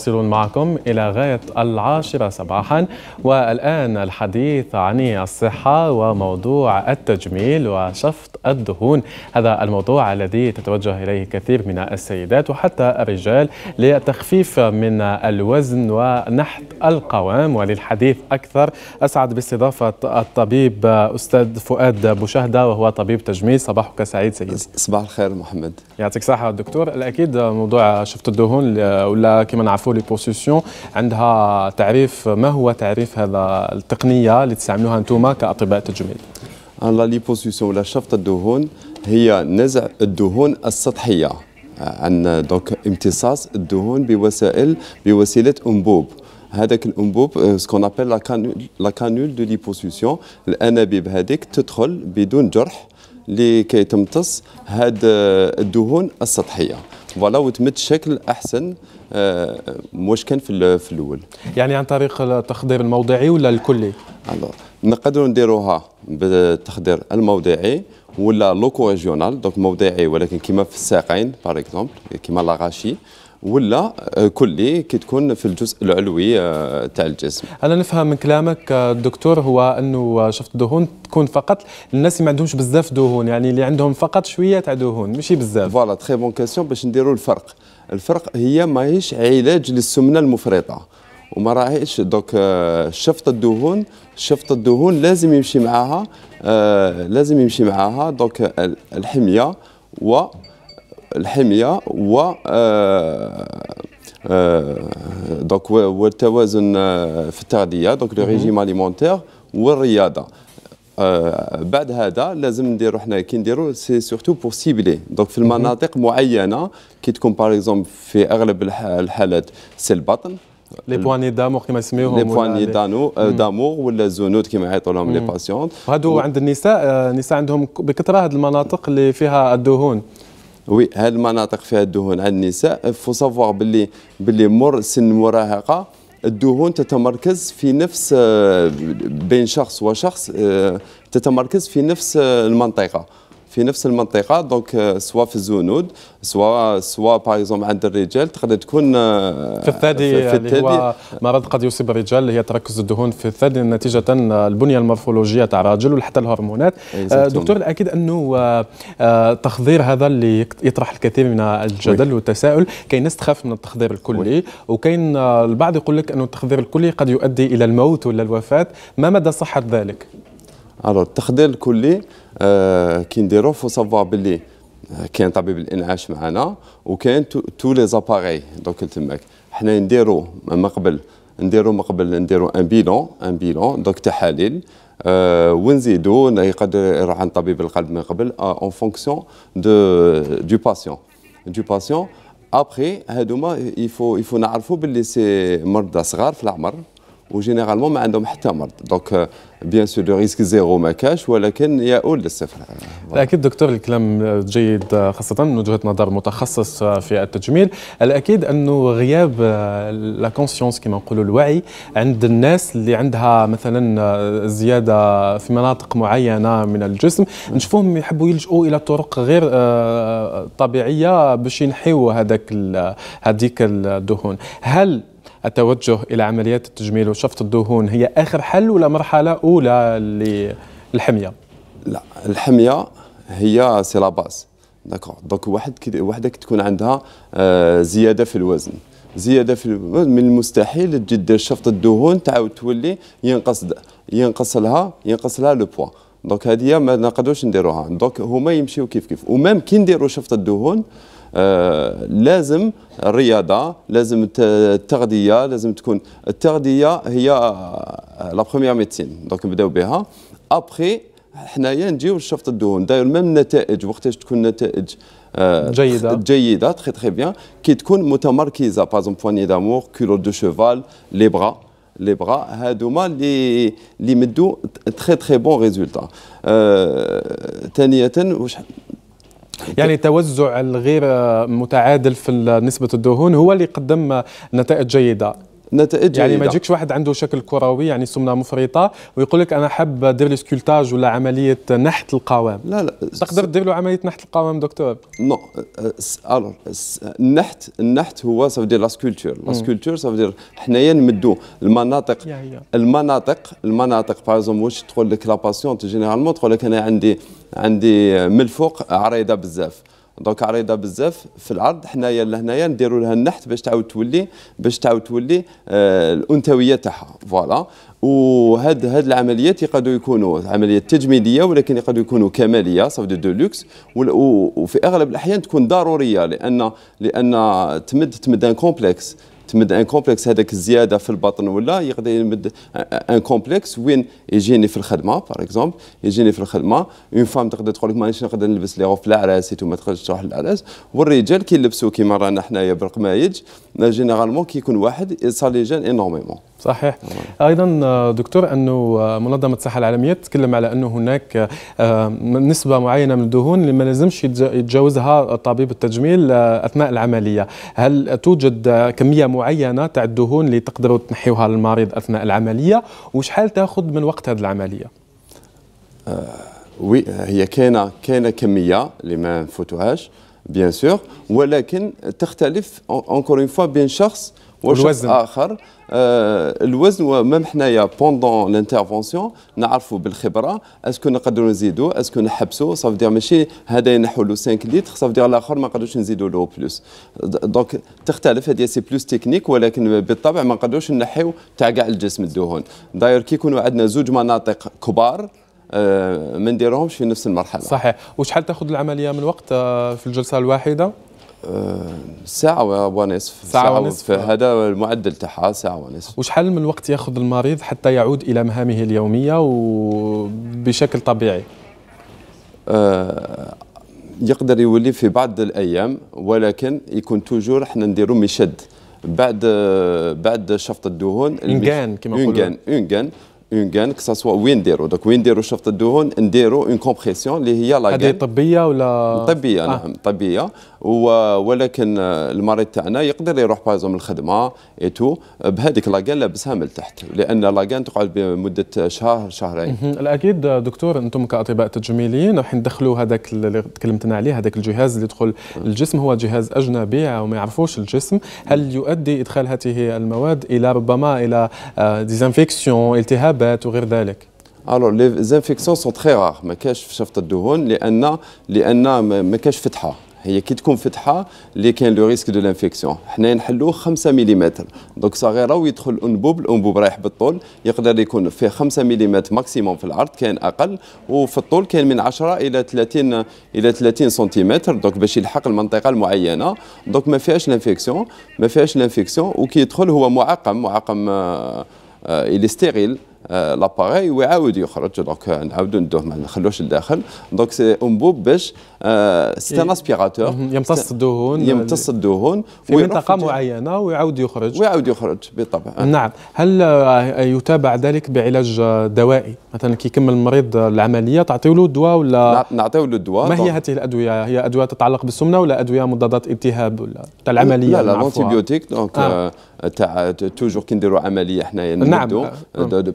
مواصل معكم إلى غاية العاشرة صباحا والآن الحديث عن الصحة وموضوع التجميل وشفط الدهون هذا الموضوع الذي تتوجه إليه كثير من السيدات وحتى الرجال لتخفيف من الوزن ونحت القوام وللحديث أكثر أسعد باستضافة الطبيب أستاذ فؤاد بوشهدة وهو طبيب تجميل صباحك سعيد سيدي صباح الخير محمد يعطيك صحة دكتور الأكيد موضوع شفط الدهون ولا كما نعرفوا بروتو لي بوسيسيون عندها تعريف ما هو تعريف هذا التقنيه اللي تستعملوها انتم كاطباء تجميل لا ليبوسيسيون ولا شفط الدهون هي نزع الدهون السطحيه عن دونك امتصاص الدهون بوسائل بوسيله انبوب هذاك الانبوب سكون ابل لا كانول لا كانول دو ليبوسيسيون الانابيب هذيك تدخل بدون جرح اللي كيتمتص هاد آه، الدهون السطحيه فوالا وتمد شكل احسن مش آه، كان في, الاول يعني عن طريق التخدير الموضعي ولا الكلي نقدروا نديروها بالتخدير الموضعي ولا لوكو ريجيونال دونك موضعي ولكن كيما في الساقين باغ اكزومبل كيما لاغاشي ولا آه، كلي كي تكون في الجزء العلوي آه، تاع الجسم انا نفهم من كلامك الدكتور آه، هو انه شفت دهون تكون فقط للناس اللي ما عندهمش بزاف دهون يعني اللي عندهم فقط شويه تاع دهون ماشي بزاف فوالا تخي بون كاسيون باش نديروا الفرق الفرق هي ماهيش علاج للسمنه المفرطه وما راهيش دوك شفط الدهون شفط الدهون لازم يمشي معاها لازم يمشي معاها دوك الحميه و الحميه و دونك آه، آه، والتوازن آه، في التغذيه دونك لو ريجيم اليمونتير والرياضه بعد هذا لازم نديرو حنا كي نديرو سي سورتو بور سيبلي دونك في المناطق معينه كي تكون باغ اكزومبل في اغلب الحالات سي البطن لي بواني دامور كما يسميوهم لي بواني دانو دامور ولا زونود كما يعيطوا لهم لي باسيونت هادو عند النساء النساء عندهم بكثره هاد المناطق اللي فيها الدهون وي هذه المناطق فيها الدهون عند النساء فو سافوار باللي باللي مر سن المراهقه الدهون تتمركز في نفس بين شخص وشخص آه، تتمركز في نفس آه، المنطقه في نفس المنطقه دونك آه، سوا في الزنود سوا سوا باغ اكزومبل عند الرجال تقدر تكون آه، في الثدي في, يعني الثدي هو مرض قد يصيب الرجال اللي هي تركز الدهون في الثدي نتيجه آه، البنيه المورفولوجيه تاع الرجل وحتى الهرمونات دكتور الاكيد انه تخضير هذا اللي يطرح الكثير من الجدل والتساؤل كاين ناس تخاف من التخضير الكلي وكاين البعض يقول لك انه التخضير الكلي قد يؤدي الى الموت ولا الوفاه ما مدى صحه ذلك الو التخدير الكلي آه، كي نديروه فو سافوار باللي آه، كاين طبيب الانعاش معنا وكاين تو لي زاباري دونك تماك حنا نديرو ما قبل نديرو من قبل نديرو ان بيلون ان بيلون دونك تحاليل آه ونزيدو يقدر يروح عند طبيب القلب من قبل اون فونكسيون دو دو باسيون دو باسيون ابخي هادوما يفو يفو نعرفو بلي سي مرضى صغار في العمر وجينيرالمون ما عندهم حتى مرض دونك آه، بيان سور لو ريسك زيرو ما كاش ولكن يؤول للصفر اكيد دكتور الكلام جيد آه، خاصه من وجهه نظر متخصص آه، في التجميل الاكيد انه غياب لا كونسيونس كما نقولوا الوعي عند الناس اللي عندها مثلا زياده في مناطق معينه من الجسم نشوفوهم يحبوا يلجؤوا الى طرق غير طبيعيه باش ينحيوا هذاك هذيك الدهون هل التوجه الى عمليات التجميل وشفط الدهون هي اخر حل ولا مرحله اولى للحميه؟ لا الحميه هي سي لا باس داكوغ دونك واحد وحده تكون عندها آه، زياده في الوزن زياده في الوزن من المستحيل تجي شفط الدهون تعاود تولي ينقص ينقص لها ينقص لها لو بوا دونك هذه ما نقدروش نديروها دونك هما يمشيو كيف كيف وميم كي نديرو شفط الدهون آه، لازم الرياضه لازم التغذيه لازم تكون التغذيه هي لا بروميير ميدسين دونك نبداو بها ابخي حنايا نجيو لشفط الدهون داير ميم النتائج وقتاش تكون نتائج آه، جيده جيده تخي تخي بيان كي تكون متمركزه باغ بواني دامور كيلو دو شوفال لي بغا لي بغا هادوما اللي اللي مدو تخي تخي بون ريزولتا ثانيه واش يعني توزع الغير متعادل في نسبة الدهون هو اللي قدم نتائج جيدة نتائج يعني ما يجيكش واحد عنده شكل كروي يعني سمنه مفرطه ويقول لك انا حاب دير لي سكولتاج ولا عمليه نحت القوام لا لا تقدر دير له عمليه نحت القوام دكتور نو الور النحت النحت هو سا دير لا سكولتور لا سكولتور سا دير حنايا نمدو المناطق المناطق المناطق باغ اكزومبل واش تقول لك لا باسيونت جينيرالمون تقول لك انا عندي عندي من الفوق عريضه بزاف دونك عريضه بزاف في العرض حنايا لهنايا نديروا لها النحت باش تعاود تولي باش تعاود تولي آه، الانثويه تاعها فوالا وهاد هاد العمليات يقدروا يكونوا عمليات تجميليه ولكن يقدروا يكونوا كماليه صاف دو دو لوكس وفي اغلب الاحيان تكون ضروريه لان لان تمد تمد ان كومبلكس تمد ان كومبلكس هذاك الزياده في البطن ولا يقدر يمد ان كومبلكس وين يجيني في الخدمه باغ اكزومبل يجيني في الخدمه اون فام تقدر تقول لك مانيش نقدر نلبس لي غوف العراسيت وما تقدرش تروح للعراس والرجال كيلبسوا كيما رانا حنايا بالقمايج جينيرالمون كيكون واحد سا لي جان انورميمون صحيح ايضا دكتور انه آه، منظمه الصحه العالميه تتكلم على انه هناك آه، نسبه معينه من الدهون اللي ما لازمش يتجاوزها طبيب التجميل آه، اثناء العمليه هل توجد كميه معينه تاع الدهون اللي تقدروا تنحيوها للمريض اثناء العمليه وشحال تاخذ من وقت هذه العمليه وي هي كاينه كاينه كميه اللي ما نفوتوهاش بيان سور ولكن تختلف اونكور اون فوا بين شخص الوزن اخر آه الوزن ومام حنايا بوندون لانترفونسيون نعرفوا بالخبره اسكو نقدروا نزيدوا اسكو نحبسوا صافي دير ماشي هذا ينحوا له 5 لتر صافي دير الاخر ما نقدروش نزيدوا له بلوس دونك تختلف هذه سي بلوس تكنيك ولكن بالطبع ما نقدروش نحيو تاع كاع الجسم الدهون داير كي يكونوا عندنا زوج مناطق كبار آه ما نديرهمش في نفس المرحله صحيح وشحال تاخذ العمليه من وقت آه، في الجلسه الواحده ساعة ونصف ساعة, ونصف هذا المعدل تاعها ساعة ونصف وشحال من وقت ياخذ المريض حتى يعود إلى مهامه اليومية وبشكل طبيعي؟ آه يقدر يولي في بعض الأيام ولكن يكون توجور احنا نديرو مشد بعد بعد شفط الدهون ينقان كما ينقان ينقان اون غان سوا وين نديرو دوك وين نديرو شفط الدهون نديرو اون كومبريسيون اللي هي لا هذه طبيه ولا طبيه نعم، آه. نعم طبيه ولكن المريض تاعنا يقدر يروح بازوم الخدمه اي تو بهذيك غان لابسها من تحت لان غان تقعد بمده شهر شهرين الاكيد دكتور انتم كاطباء تجميليين راح ندخلوا هذاك اللي تكلمتنا عليه هذاك الجهاز اللي يدخل آه. الجسم هو جهاز اجنبي وما يعرفوش الجسم هل يؤدي ادخال هذه المواد الى ربما الى ديزانفيكسيون آه، التهاب الالتهابات وغير ذلك الوغ لي زانفيكسيون سون تري رار ما كاش في شفط الدهون لان لان ما كاش فتحه هي كي تكون فتحه اللي كاين لو ريسك دو لانفيكسيون حنا نحلوه 5 ملم دونك صغيره ويدخل الانبوب الانبوب رايح بالطول يقدر يكون فيه 5 ملم ماكسيموم في العرض كاين اقل وفي الطول كاين من 10 الى 30 الى 30 سنتيمتر دونك باش يلحق المنطقه المعينه دونك ما فيهاش لانفيكسيون ما فيهاش لانفيكسيون وكي يدخل هو معقم معقم آه, آه, ستيريل لاباغي ويعاود يخرج دونك نعاودو ندوه ما نخلوش لداخل دونك سي انبوب باش آه، سيت ان إيه. اسبيراتور يمتص الدهون يمتص الدهون في منطقه معينه ويعاود يخرج ويعاود يخرج بالطبع نعم هل آه، يتابع ذلك بعلاج دوائي مثلا كي يكمل المريض العمليه تعطيه له الدواء ولا نعطيه له الدواء ما هي هذه الادويه هي ادويه تتعلق بالسمنه ولا ادويه مضادات التهاب ولا تاع العمليه لا لا الانتيبيوتيك آه. دونك تاع توجور كي نديروا عمليه حنايا نعم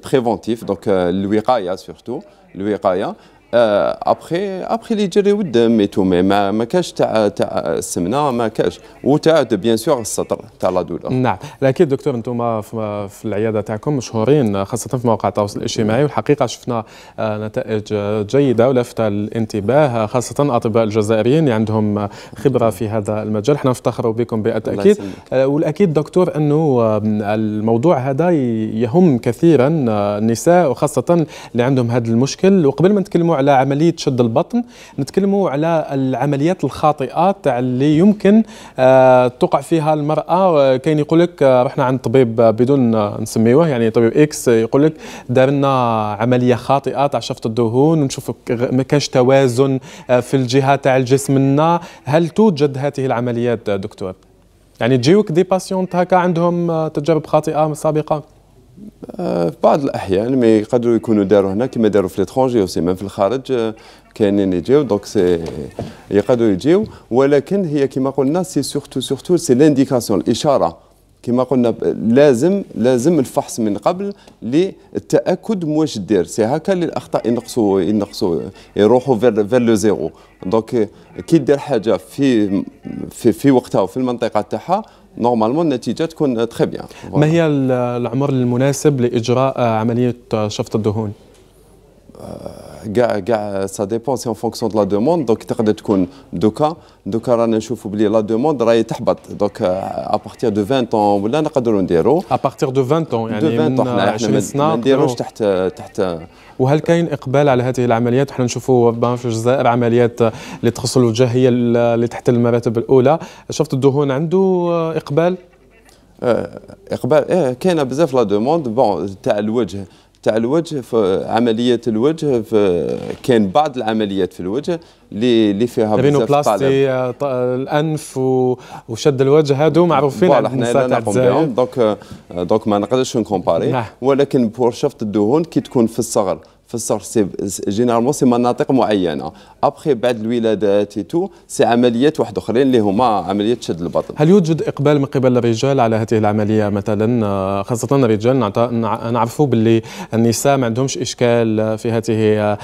بريفونتيف دونك الوقايه سورتو الوقايه آه، ابخي ابخي اللي يجري ود اي تو مي ما, ما كاش تاع تاع السمنه ما كاش وتاع بيان سور السطر تاع لا دولور نعم اكيد دكتور انتم في العياده تاعكم مشهورين خاصه في مواقع التواصل الاجتماعي والحقيقه شفنا آه، نتائج جيده ولافته للانتباه خاصه الاطباء الجزائريين اللي عندهم خبره في هذا المجال احنا نفتخروا بكم بالتاكيد آه، والاكيد دكتور انه الموضوع هذا يهم كثيرا النساء وخاصه اللي عندهم هذا المشكل وقبل ما نتكلموا على عمليه شد البطن نتكلموا على العمليات الخاطئه تاع اللي يمكن آه، تقع فيها المراه آه، كاين يقول لك آه، رحنا عند طبيب بدون نسميوه يعني طبيب اكس يقول لك دار لنا عمليه خاطئه تاع شفط الدهون ونشوف ما كانش توازن في الجهه تاع جسمنا هل توجد هذه العمليات دكتور يعني تجيوك دي باسيونت هكا عندهم تجارب خاطئه سابقه في آه، بعض الاحيان مي يقدروا يكونوا داروا هنا كما داروا في ليترونجي او ميم في الخارج آه، كاينين يجيو دونك سي يقدروا يجيو ولكن هي كما قلنا سي سورتو سورتو سي لانديكاسيون الاشاره كما قلنا لازم لازم الفحص من قبل للتاكد واش دير سي هكا اللي الاخطاء ينقصوا ينقصوا يروحوا فير فير لو زيرو دونك كي دير حاجه في في, في وقتها وفي المنطقه تاعها نورمالمون النتيجه تكون تري بيان ما هي العمر المناسب لاجراء عمليه شفط الدهون؟ آه، كاع كاع سا ديبون سي اون فونكسيون دو لا دوموند دونك تقدر تكون دوكا دوكا رانا نشوفوا بلي لا دوموند راهي تحبط دونك ابارتيغ دو 20 طون ولا نقدروا نديروا ابارتيغ دو 20 طون يعني 20 حنا سنه ما نديروش تحت تحت وهل كاين اقبال على هذه العمليات احنا نشوفوا في الجزائر عمليات اللي تخص الوجه هي اللي تحت المراتب الاولى شفت الدهون عنده آه، اقبال آه، اقبال إيه كاينه بزاف لا دوموند بون تاع الوجه تاع الوجه في عمليه الوجه في كان بعض العمليات في الوجه اللي اللي فيها البينوبلاستي الانف وشد الوجه هادو معروفين عند النساء تاع الجزائر دونك دونك ما نقدرش نكومباري نعم. ولكن بور شفط الدهون كي تكون في الصغر في الصغر سي جينيرالمون سي مناطق معينه ابخي بعد الولادات تو سي عمليات واحد اخرين اللي هما عمليات شد البطن هل يوجد اقبال من قبل الرجال على هذه العمليه مثلا آه، خاصه الرجال نعرفوا باللي النساء ما عندهمش اشكال في هذه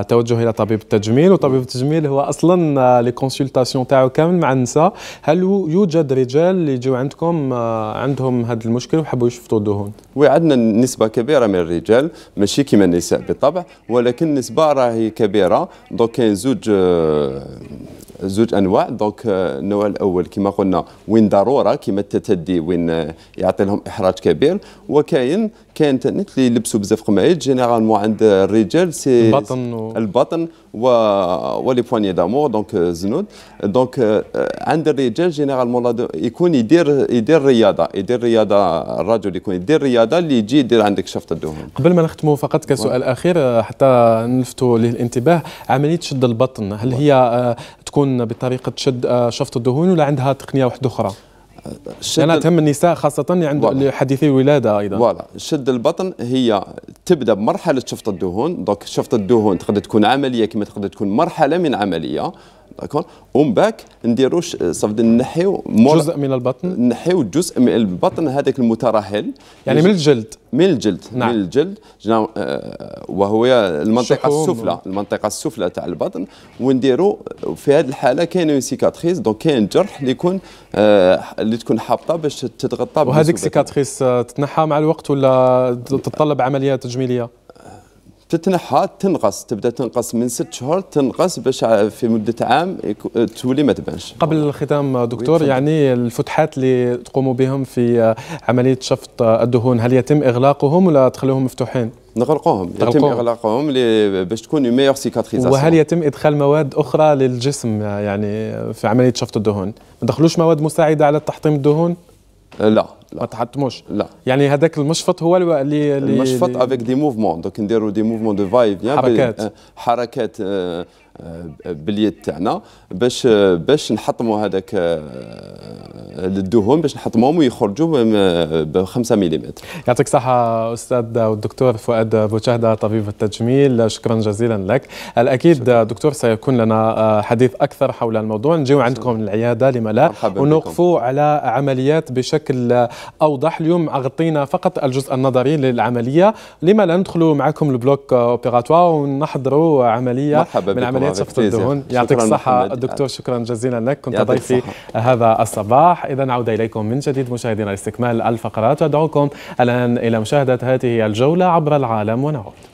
التوجه آه، الى طبيب التجميل وطبيب التجميل هو اصلا لي آه، كونسلطاسيون تاعو كامل مع النساء هل يوجد رجال اللي يجيو عندكم عندهم هذا المشكل وحبوا يشفطوا الدهون وي عندنا نسبه كبيره من الرجال ماشي كما النساء بالطبع ولكن النسبه راهي كبيره دونك كاين زوج آه، زوج انواع دونك آه، النوع الاول كما قلنا وين ضروره كما التتدي وين آه، يعطي لهم احراج كبير وكاين كاين تانيت اللي يلبسوا بزاف قمايل جينيرالمون عند الرجال سي البطن و... البطن و ولي بواني دامور دونك زنود دونك عند الرجال جينيرالمون يكون يدير يدير رياضه يدير رياضه الرجل يكون يدير رياضه اللي يجي يدير عندك شفط الدهون قبل ما نختموا فقط كسؤال اخير آه، حتى نلفتوا ليه الانتباه عمليه شد البطن هل هي آه، تكون بطريقه شد آه، شفط الدهون ولا عندها تقنيه واحده اخرى انا يعني تهم النساء خاصه اللي عند حديثي ولاده ايضا فوالا شد البطن هي تبدا بمرحله شفط الدهون دونك شفط الدهون تقدر تكون عمليه كما تقدر تكون مرحله من عمليه داكور ومن باك نديرو صافي نحيو جزء من البطن نحيو جزء من البطن هذاك المترهل يعني من الجلد من الجلد نعم. من الجلد آه، وهو المنطقه السفلى المنطقه السفلى تاع البطن ونديرو في هذه الحاله كاين سيكاتريس دونك كاين جرح اللي يكون آه اللي تكون حابطه باش تتغطى وهذيك سيكاتريس آه، تتنحى مع الوقت ولا تتطلب عمليه تجميليه تتنحى تنقص تبدا تنقص من ست شهور تنقص باش في مده عام تولي ما تبانش قبل الختام دكتور يعني الفتحات اللي تقوموا بهم في آه، عمليه شفط آه، الدهون هل يتم اغلاقهم ولا تخلوهم مفتوحين؟ نغلقوهم يتم اغلاقهم باش تكون ميور سيكاتريزاسيون وهل يتم ادخال مواد اخرى للجسم آه، يعني في عمليه شفط الدهون؟ ما دخلوش مواد مساعده على تحطيم الدهون؟ لا لا. ما تحطموش لا يعني هذاك المشفط هو اللي المشفط افيك دي موفمون دوك نديرو دي موفمون دو فايف حركات euh, حركات euh, باليد تاعنا باش باش نحطموا هذاك الدهون آه، باش نحطموهم ويخرجوا ب 5 ملم يعطيك الصحة أستاذ والدكتور فؤاد بوشهدة طبيب التجميل شكرا جزيلا لك الأكيد شكرا. دكتور سيكون لنا آه، حديث أكثر حول الموضوع نجيو عندكم العيادة لما لا ونوقفوا على عمليات بشكل أوضح اليوم غطينا فقط الجزء النظري للعملية لما لا ندخلوا معكم البلوك أوبيراتوار ونحضروا عملية مرحبا من عملية عمليه شفط الدهون يعطيك الصحه دكتور شكرا جزيلا لك كنت ضيفي هذا الصباح اذا نعود اليكم من جديد مشاهدينا لاستكمال الفقرات ادعوكم الان الى مشاهده هذه الجوله عبر العالم ونعود